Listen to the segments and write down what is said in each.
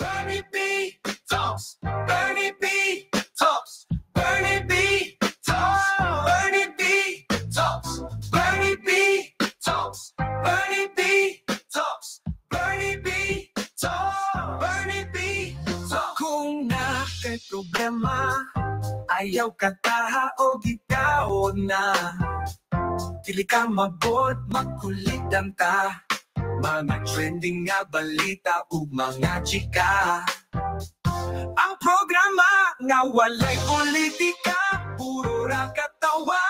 Bernie B talks. Bernie B talks. Bernie B talks. Bernie B talks. Bernie B talks. Bernie B talks. Bernie B talks. Kung nakay problema, ayaw ka taha o gitaon na. Dili ka mabot, magkulitan ta. Mga trending nga balita o mga chika Ang programa nga walay politika Puro ra katawa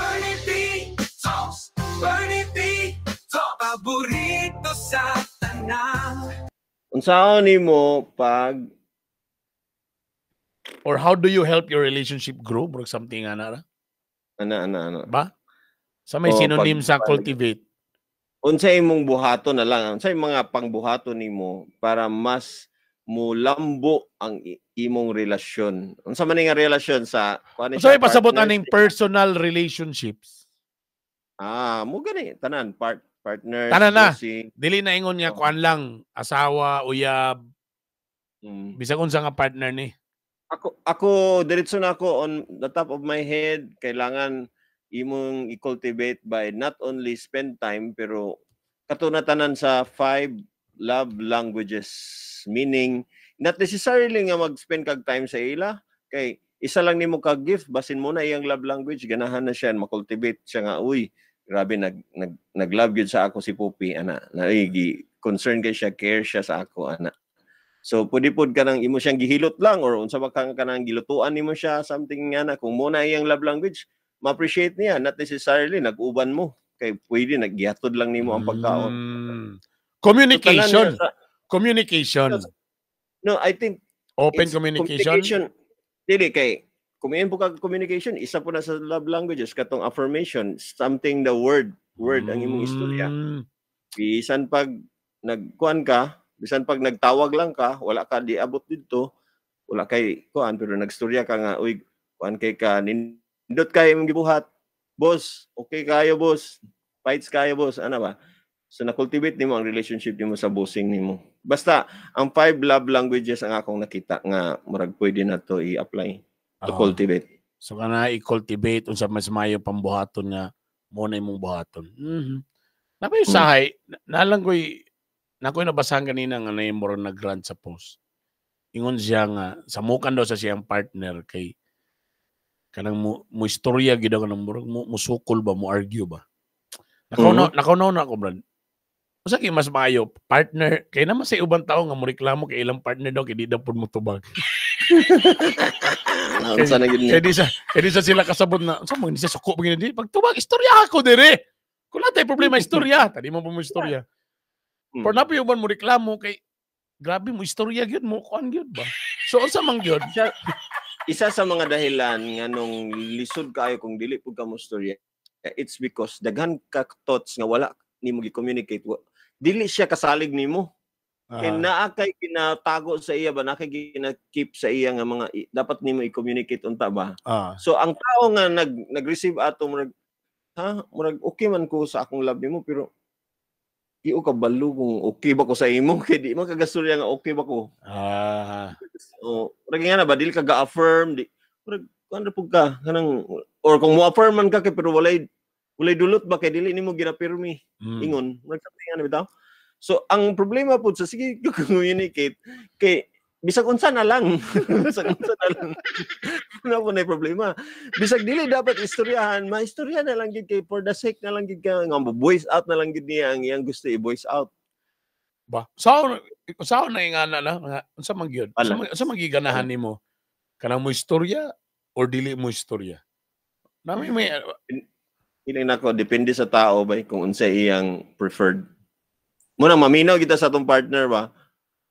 Bernie P. Talks Bernie P. Talks Paborito sa tanan Unsaon nimo pag or how do you help your relationship grow or something ana ra? Ana ana ana. Ba? Sa may oh, synonym pag, sa cultivate unsay imong buhato na lang unsa imong mga pangbuhato nimo para mas mulambo ang imong relasyon unsa man nga relasyon sa kuan so ipasabot aning personal relationships ah mo gani tanan part partner tanan na dili na ingon niya oh. kuan lang asawa uyab mm. bisag unsa nga partner ni ako ako diretso na ako on the top of my head kailangan imong i-cultivate by not only spend time pero katunatanan sa five love languages meaning not necessarily nga mag-spend kag time sa ila kay isa lang nimo kag gift basin mo na iyang love language ganahan na siya makultivate siya nga uy grabe nag nag nag-love gyud sa ako si Poppy ana naigi concern kay siya care siya sa ako ana so pwede pud ka nang imo siyang gihilot lang or unsa ba kang kanang gilutuan nimo siya something nga na kung mo na iyang love language ma-appreciate niya not necessarily nag-uban mo kay pwede naggihatod lang nimo ang pagkaon mm. communication so, communication no i think open communication communication dili kay kumiin po kag communication isa po na sa love languages katong affirmation something the word word mm. ang imong istorya hmm. bisan pag nagkuan ka bisan pag nagtawag lang ka wala ka diabot didto wala kay kuan pero nagstorya ka nga uy kuan kay ka nin Dot kayo mong gibuhat. Boss, okay kayo boss. Fights kayo boss. Ano ba? So na-cultivate nimo ang relationship nimo sa bossing nimo. Basta ang five love languages ang akong nakita nga murag pwede na to i-apply to uh cultivate. So kana i-cultivate unsa mas mayo pambuhaton nga mo na imong buhaton. Mhm. Napay usahay, hmm. mm. nalang ko'y nako'y nabasahan kanina nga na nag-grant sa post. Ingon siya nga, sa samukan daw sa siyang partner kay kanang mo, mo istorya gid ako nang mo, mo sukol ba mo argue ba nakaw mm-hmm. na mm na ako brad Usa kay mas maayo partner kay naman sa ubang tao nga mo reklamo kay ilang partner daw kay di daw pud mo tubag. Unsa na gid Kay di sa kay di sa sila kasabot na sa mo ni suko pag di pag tubag istorya ako dire. Kung tay problema istorya, tadi mo pa mo istorya. Hmm. For na uban mo reklamo kay grabe mo istorya gyud mo kuan gyud ba. So unsa man gyud? isa sa mga dahilan nga nung lisod kaayo kung dili pud kamo storya eh, it's because daghan ka thoughts nga wala nimo gi-communicate dili siya kasalig nimo uh-huh. naa kay ginatago sa iya ba nakay gina-keep sa iya nga mga dapat nimo i-communicate unta ba uh so ang tao nga nag nag-receive ato murag ha murag okay man ko sa akong love nimo pero iyo ka balo kung okay ba ko sa imo kay di man kagasurya nga okay ba ko. Ah. So, ra nga ba dili ka ga-affirm di murag kuno pug ka kanang or kung mo affirm man ka kay pero walay walay dulot ba kay dili nimo ginapirmi. Mm. Ingon, murag ka nga bitaw. So, ang problema po sa sige communicate kay bisag unsa na lang bisag unsa na lang wala ko na problema bisag dili dapat istoryahan ma maistorya na lang gid kay for the sake na lang gid ka nga voice out na lang gid niya ang iyang gusto i-voice out ba sao sao na nga na na unsa man gyud unsa man giganahan nimo kanang mo istorya or dili mo istorya nami may ini nako depende sa tao ba kung unsa iyang preferred mo nang maminaw kita sa atong partner ba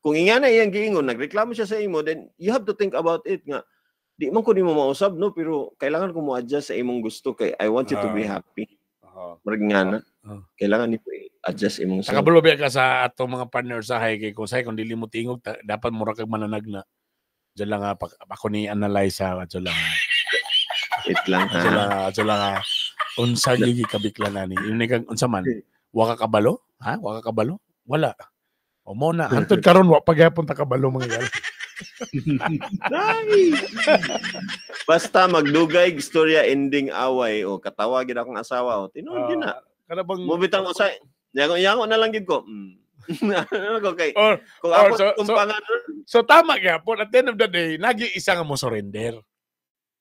kung inga na iyang giingon, nagreklamo siya sa imo, then you have to think about it nga. Di man ko mo mausab no, pero kailangan ko mo-adjust sa imong gusto kay I want you to be ah. happy. Uh, Murag nga na. Uh, kailangan ni adjust imong sa. Kabalo biya ka sa atong mga partner sa high kay kung say kung dili mo tingog dapat mura kag mananag na. Diyan lang pag ako ni analyze ha, diyan lang. It lang ha. Diyan lang ha, diyan lang Unsa gyud gikabiklan ani? Ini kag unsa man? Waka kabalo? Ha? Waka kabalo? Wala. O Mona, na, hantod karon wa pagyapon ta kabalo mga gal. Basta magdugay istorya ending away o katawa gid akong asawa o tinuod uh, ah, na. Kana bang mo usay. Yago yago na lang gid ko. Mm. okay. Or, kung or, so, kung so, panganon, so tama gyapon at the end of the day nagi isa nga mo surrender.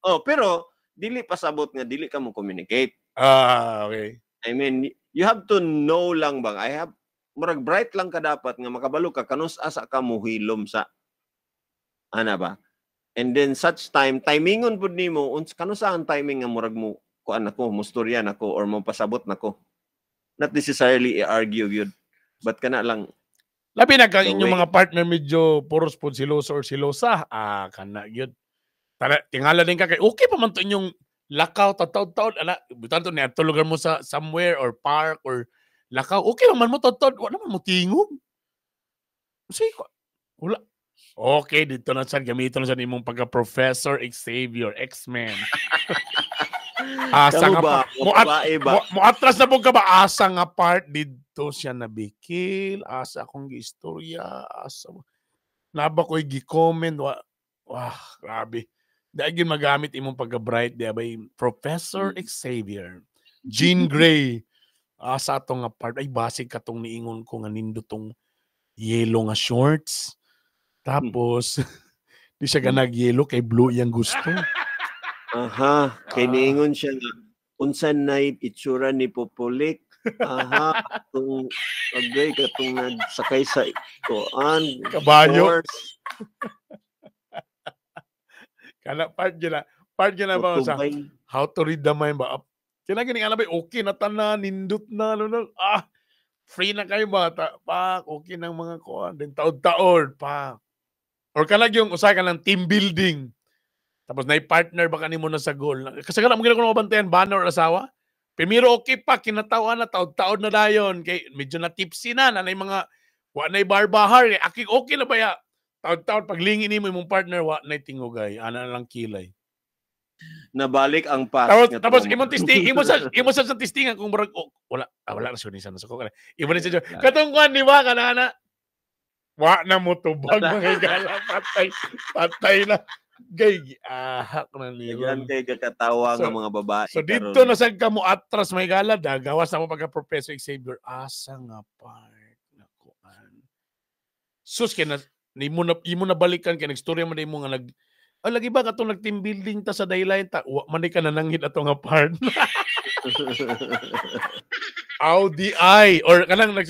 Oh, pero dili pasabot nga dili ka mo communicate. Ah, uh, okay. I mean, you have to know lang bang I have murag bright lang ka dapat nga makabalo ka kanus asa ka muhilom sa ana ba and then such time timingon pud nimo uns kanus ang timing nga murag mo kuan ko mustorya nako or mo pasabot nako not necessarily i-argue yun but kana lang labi na ka inyong mga partner medyo puros pud siloso or silosa ah kana gyud tara tingala din ka kay okay pa man to inyong lakaw tataw-taw ala to niya tulugan mo sa somewhere or park or lakaw. Okay naman mo, totod. Wala man mo tingog. Kasi, wala. Okay, dito na siya. Gamito na siya imong pagka-professor Xavier, X-Men. asa nga ba? Mo, at, mo, atras na po ka ba? Asa nga part dito siya nabikil. Asa akong istorya. Asa mo. Naba ko'y gi-comment. Wah, wah grabe. Dahil magamit imong pagka-bright. di Diba? Professor hmm. Xavier. Jean Grey uh, sa ato nga part ay basig ka tong niingon ko nga nindo tong yellow nga shorts. Hmm. Tapos hmm. di siya ganag hmm. yellow kay blue yang gusto. Aha, kay ah. niingon siya nga unsan na itsura ni Popolik. Aha, itong agay katong nagsakay sa kuan kabanyo. Kana part gyud na part gyud na ba sa how to read the mind ba kaya gani nga okay na tanan, nindot na, ano na, ah, free na kayo bata. pa, okay ng mga kuan. Ah. din taod-taod, pa. Or kalag yung usa ka ng team building. Tapos na partner baka mo na sa goal. Kasi kana mo ginagawa bantayan banner or asawa. Primero okay pa kinatawa na taod-taod na dayon kay medyo na tipsy na na mga wa na barbahar kay aki okay na ba ya. Taod-taod ni mo imong partner wa na tingogay, ana lang kilay. Nabalik ang pass. Tapos, nga tapos imong testing, imong sa imong sa testingan kung murag oh, wala ah, wala na sunisan sa ko kana. Imong sa katong kuan di ba kana na wa na mo tubag mga patay patay na gay ahak na ni yan kay kakatawa so, ng mga babae so dito na sa kamo atras may gala da gawas na mo pagka professor Xavier asa nga part na kuan sus kay na nimo na imo na balikan kay nagstorya na imo nga nag o lagi ba katong nag-team building ta sa daylight ta? Wa man ka nanangin ato nga part. Audi I or kanang nag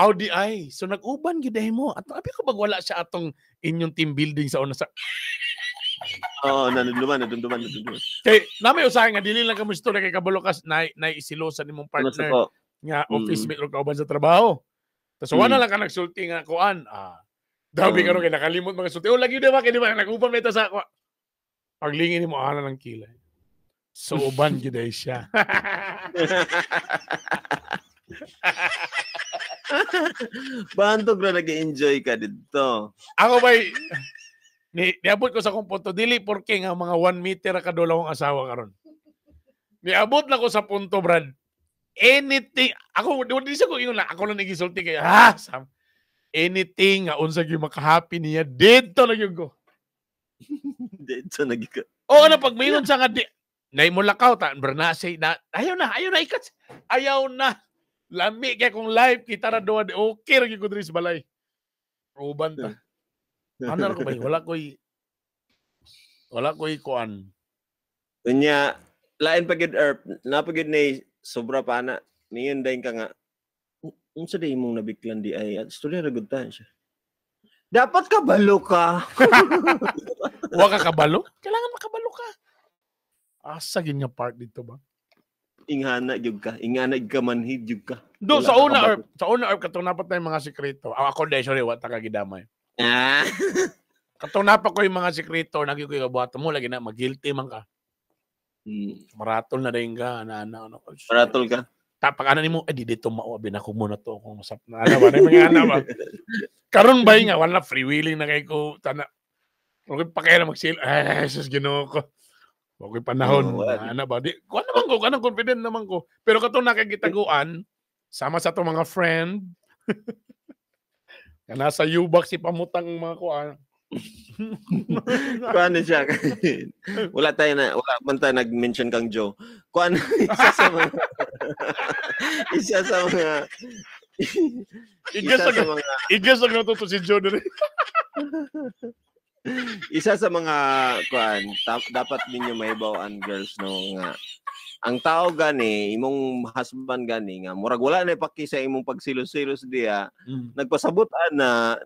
Audi I. So nag-uban gid mo. At abi ka bag wala siya atong inyong team building sa una sa Oo, oh, nanunduman, nanunduman, nanunduman. Kay, namay usahay nga, dili lang kami story kay Kabulukas na, na isilosan ni mong ano partner ano nga office mm. mate o kauban sa trabaho. Tapos mm. wala lang ka nagsulti nga kuan. Ah, Daw bigaro kay nakalimot mga sulti. Oh, lagi na ba kay di ba nagupa meta sa ako. Paglingin mo ana ng kilay. So uban gyud siya. Bantog ra nag-enjoy ka dito. Ako ba ni niabot ko sa kong punto dili porke nga mga 1 meter ka dolawang asawa karon. Niabot na ko sa punto, Brad anything. Ako, di, di siya ko yun lang. Ako lang nagisulti kay, ha, ah, Sam anything nga unsa gyud makahappy niya didto na gyud ko dito na gyud ko oh na ano, pag mayon sa nga di nay mo lakaw ta bernase na ayaw na ayaw na ikat ayaw na lami kay kung live kita ra duwa okay ra gyud ko diri sa balay uban ta anar ko ba wala koy wala koy kuan unya lain pagid er napagid ni sobra pa na niyon dayon ka nga kung sa day mong nabiklan di ay, at story ragod tayo siya. Dapat kabalo ka. Huwag ka kabalo? Kailangan makabalo ka. Asa yun yung part dito ba? Ingana jug ka. Ingana jug ka manhid jug ka. Do, sa una orb, sa una orb, katong napat na yung mga sikreto. Ang ah, ako dahil, sorry, wata ka gidamay. Ah. katong napat ko yung mga sikreto, naging ko yung kabuhato mo, lagi na, mag-guilty man ka. Hmm. Maratol na rin ka, na, ano. Maratol ka? tapag ano nimo edi dito mao abi oh, na ko muna to kung sa na ana ba mga ana ba karon ba nga wala free willing na kay ko tana okay pa kaya magsil ay sus Ginoo ko okay panahon oh, ana ba di ano ko naman ko kanang confident naman ko pero katong nakakitaguan sama sa to mga friend na nasa Ubak si pamutang mga kuan ah. kuan siya wala tayo na wala man tayo nag-mention kang Joe kuan isa sa mga Isa sa mga... isa sa mga... Igas ang natuto si John rin. Ano? isa sa mga kuan dapat ninyo mahibawaan girls no nga ang tao gani imong husband gani nga murag wala na paki sa imong pagsilos-silos diya mm. nagpasabot na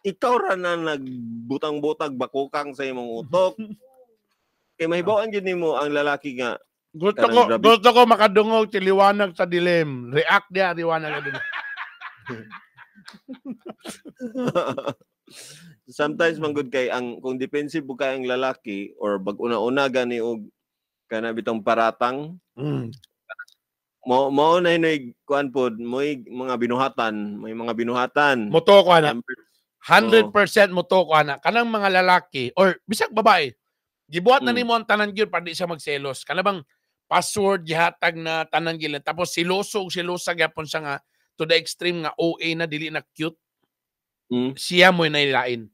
ikaw ra na nagbutang-butag bakukang sa imong utok kay mahibawaan gyud nimo ang lalaki nga gusto Karang ko, grabe. gusto ko makadungog tiliwanag sa dilim. React niya, liwanag sa Sometimes man good kay ang kung defensive po kay ang lalaki or bag una-una gani og kana bitong paratang. Mm. Mo mo na inoy kuan pod moy mga binuhatan, may mga binuhatan. Moto ko ana. 100% oh. moto ko ana. Kanang mga lalaki or bisag babae. Gibuhat na mm. nimo ang tanan gyud para di siya magselos. Kanabang bang password gihatag na tanan gila tapos siloso silosa gyapon siya nga to the extreme nga OA na dili na cute mm. siya hmm. mo nailain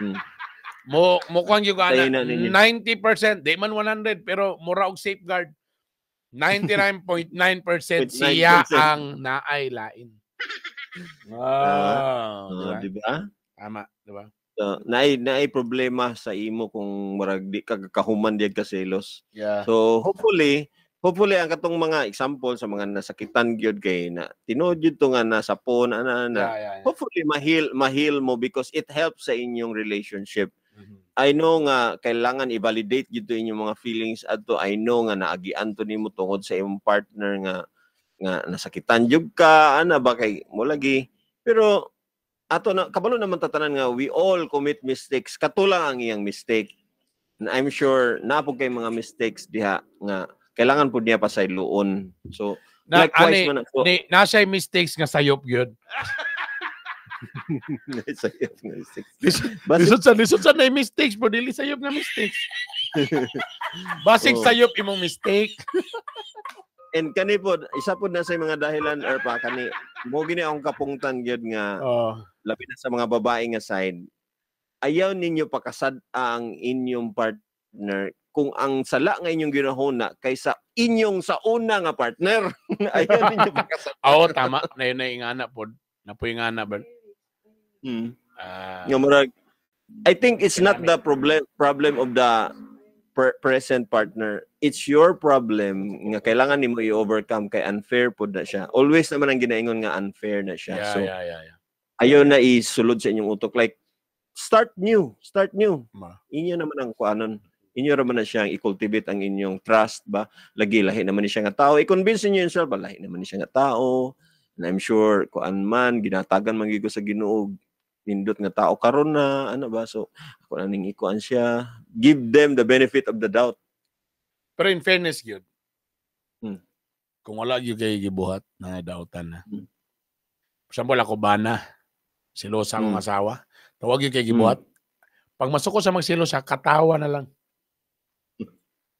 mm. mo mo kuan gyud ana 90% di man 100 pero mura og safeguard 99.9% siya ang naay lain ah, wow, wow. Uh, diba? diba? tama diba uh, naay naay problema sa imo kung murag di kagahuman diag ka selos. Yeah. So hopefully hopefully ang katong mga example sa mga nasakitan gyud kay na tinuod to nga nasa pon ana na. Yeah, yeah, yeah. Hopefully mahil mahil mo because it helps sa inyong relationship. Mm-hmm. I know nga kailangan i-validate gyud inyong mga feelings adto. I know nga naagian to nimo tungod sa imong partner nga nga nasakitan jud ka ana ba kay mo lagi pero ato na kabalo naman tatanan nga we all commit mistakes katulang ang iyang mistake and I'm sure na napog kay mga mistakes diha nga kailangan pud niya pa sa luon so na, likewise ani, man ako na siya mistakes nga sayop gyud sayop nga mistakes lisod sa lisod sa mistakes pero dili sayop nga mistakes basic oh. sayop imong mistake And kani po, isa po na sa mga dahilan or pa kani mo gini akong kapungtan gyud nga oh labi na sa mga babaeng aside, ayaw ninyo pakasad ang inyong partner kung ang sala nga inyong ginahuna kaysa inyong sa una nga partner. ayaw ninyo pakasad. Oo, tama. Nayon na yung anak po. Napoy hmm. ah, nga na, bro. Hmm. Uh, murag, I think it's not the problem problem of the per- present partner. It's your problem nga kailangan nimo i-overcome kay unfair pud na siya. Always naman ang ginaingon nga unfair na siya. Yeah, so, yeah, yeah, yeah ayaw na isulod sa inyong utok. Like, start new, start new. Inyo naman ang kuanon. Inyo naman na siyang i-cultivate ang inyong trust ba? Lagi, lahi naman ni siya nga tao. I-convince niyo yourself, ba? lahi naman ni siya nga tao. And I'm sure, kuan man, ginatagan magigo sa ginuog. Nindot nga tao karon na, ano ba? So, ako na ning ikuan siya. Give them the benefit of the doubt. Pero in fairness, yun, hmm. kung wala yung kayo gibuhat, na doubtan na. Hmm. For example, ako ba Silosa ang mm. asawa. Na huwag yung kay hmm. gibuhat. Mm. Pag masok sa magsilosa, katawa na lang.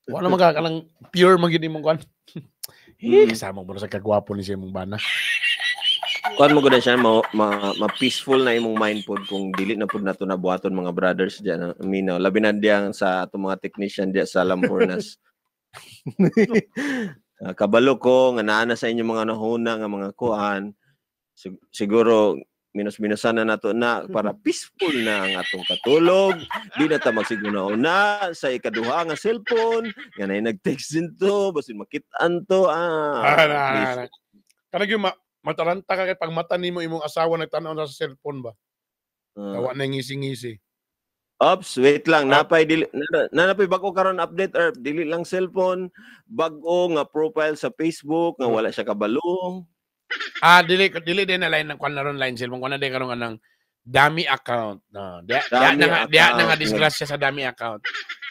Wala naman kalang pure magini mong kwan. Hmm. Eh, kasama mo sa kagwapo ni siya mong bana. Kuan mo gud siya ma, ma, ma, peaceful na imong mind pod kung dili na pod nato nabuhaton mga brothers dyan. Ah, Mino oh, labi na diyan sa atong mga technician dyan sa Lampornas. Ah, kabalo ko nga naa na sa inyo mga nahuna nga mga kuan siguro minus-minusan na nato na para peaceful na ang atong katulog di na ta magsigunaw na sa ikaduha nga cellphone nga nay nag-text dinto basin makit-an to ah ara, ara. kanag yung ma mataranta ka kay pag mata nimo imong asawa nagtan-aw na sa cellphone ba uh, ah. Tawa na ngisi-ngisi Ops, wait lang. Uh, napay dili na, napay bago karon update or dili lang cellphone, bago nga profile sa Facebook nga hmm. wala siya kabalo ah, dili dili din na line ng kwan na ron line cellphone kwan na din karon ng dummy account. No, diya, diya na nga diya na nga disgrasya sa dummy account.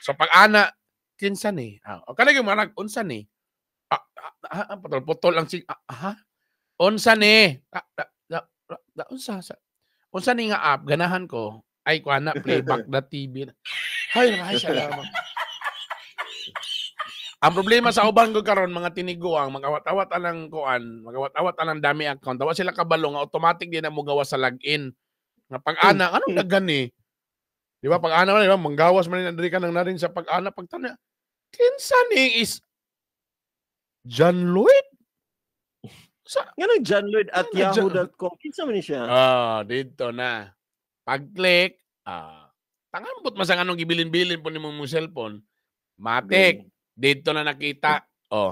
So pag ana kinsa ni? Ah, kanang mga nag unsa ni? Ah, ah, ah, putol putol lang si ah, ha? Unsa ni? Ah, da, da, da, unsa sa Unsa ni nga app ganahan ko ay kwana playback da TV. Hay, hay salamat ang problema sa ubang ko karon mga tiniguang magawat-awat anang kuan, magawat-awat anang dami account. Dawa sila kabalo nga automatic din na mo sa login. Nga pag-ana, hmm. anong gani? Di ba pag ana man, di ba manggawas man na ka nang narin sa pag-ana pagtana. Kinsa ni is John Lloyd? Sa nganong John Lloyd at yahoo.com kinsa man siya? Ah, oh, dito na. Pag-click, ah, tangambot man sa anong gibilin-bilin po ni mo cellphone. Matik. Okay. Hmm. Dito na nakita. Hmm. Oh.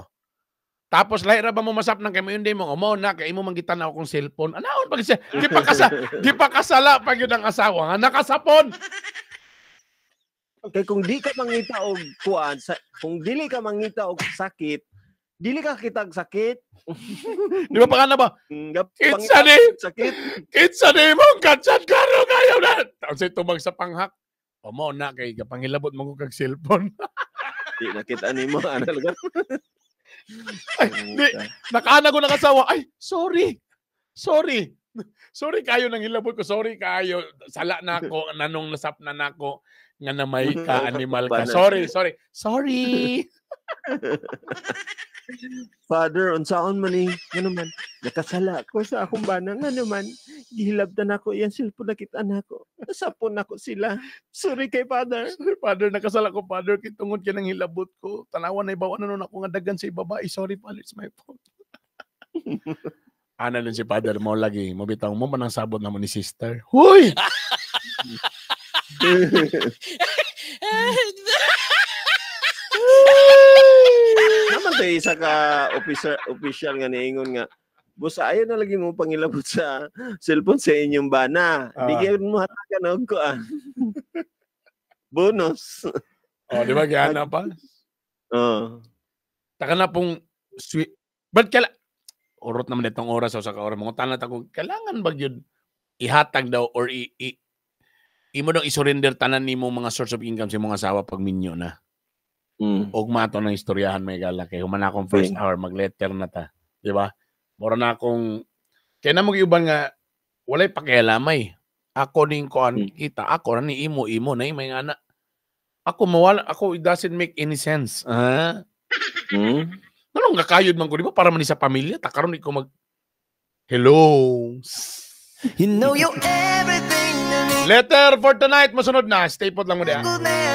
Tapos lahi ba mo masap nang kay mo hindi mo umo na kay imo manggitanaw kong cellphone. Anaon pag siya di pa kasa di pa kasala pag yun ang asawa nga nakasapon. Okay, kung di ka mangita og kuan sa kung dili ka mangita og sakit, dili ka kitag sakit. di ba pa kana ba? Kinsa ni sakit. Kinsa ni mo katsat karo kayo na. Tawsi tubag sa panghak. Omo na kay pangilabot mo kag cellphone. Di nakita ni mo ana lugar. Ay, di, nakaana ko ng Ay, sorry. Sorry. Sorry kayo nang hilabot ko. Sorry kayo. Sala na ako. Nanong nasap na nako nga na may ka-animal ka. Sorry, sorry. Sorry. Father, unsaon man ni, nga naman, nakasala ko sa akong bana, nga naman, gihilabtan ako, yan cellphone nakita na ko. Nasapon ako sila. Sorry kay Father. Father, nakasala ko, Father, kitungod ka ng hilabot ko. Tanawan na ibawa na nun ako nga dagan sa ibabae. Eh, sorry, Father, it's my fault. Ana nun si Father mo lagi, mabitaw mo man ang sabot naman ni sister. Huy! kay isa ka officer, official nga niingon nga, Boss, ayaw na lagi mo pangilabot sa cellphone sa inyong bana. Uh, Bigyan mo hatagan og kuan. Bonus. oh, di ba gana pa? Oo. Uh. Taka na pong sweet. But kala orot naman itong oras oh, sa ka oras mga ta ko kailangan ba yun ihatag daw or i, i imo daw isurrender tanan nimo mga source of income sa mga asawa pag minyo na. Mm. mato ng istoryahan may gala kay human akong first yeah. hour letter na ta, di ba? Mura na akong kay na magiuban nga walay pakialamay. Ako ning ko mm. kita, ako na ni imo imo na may nga Ako mawala, ako it doesn't make any sense. Ha? Ah. Huh? Mm. Anong kakayod man ko, di ba? Para man sa pamilya, takaron ko mag Hello. You know you everything Letter for tonight, masunod na. Stay put lang mo diyan.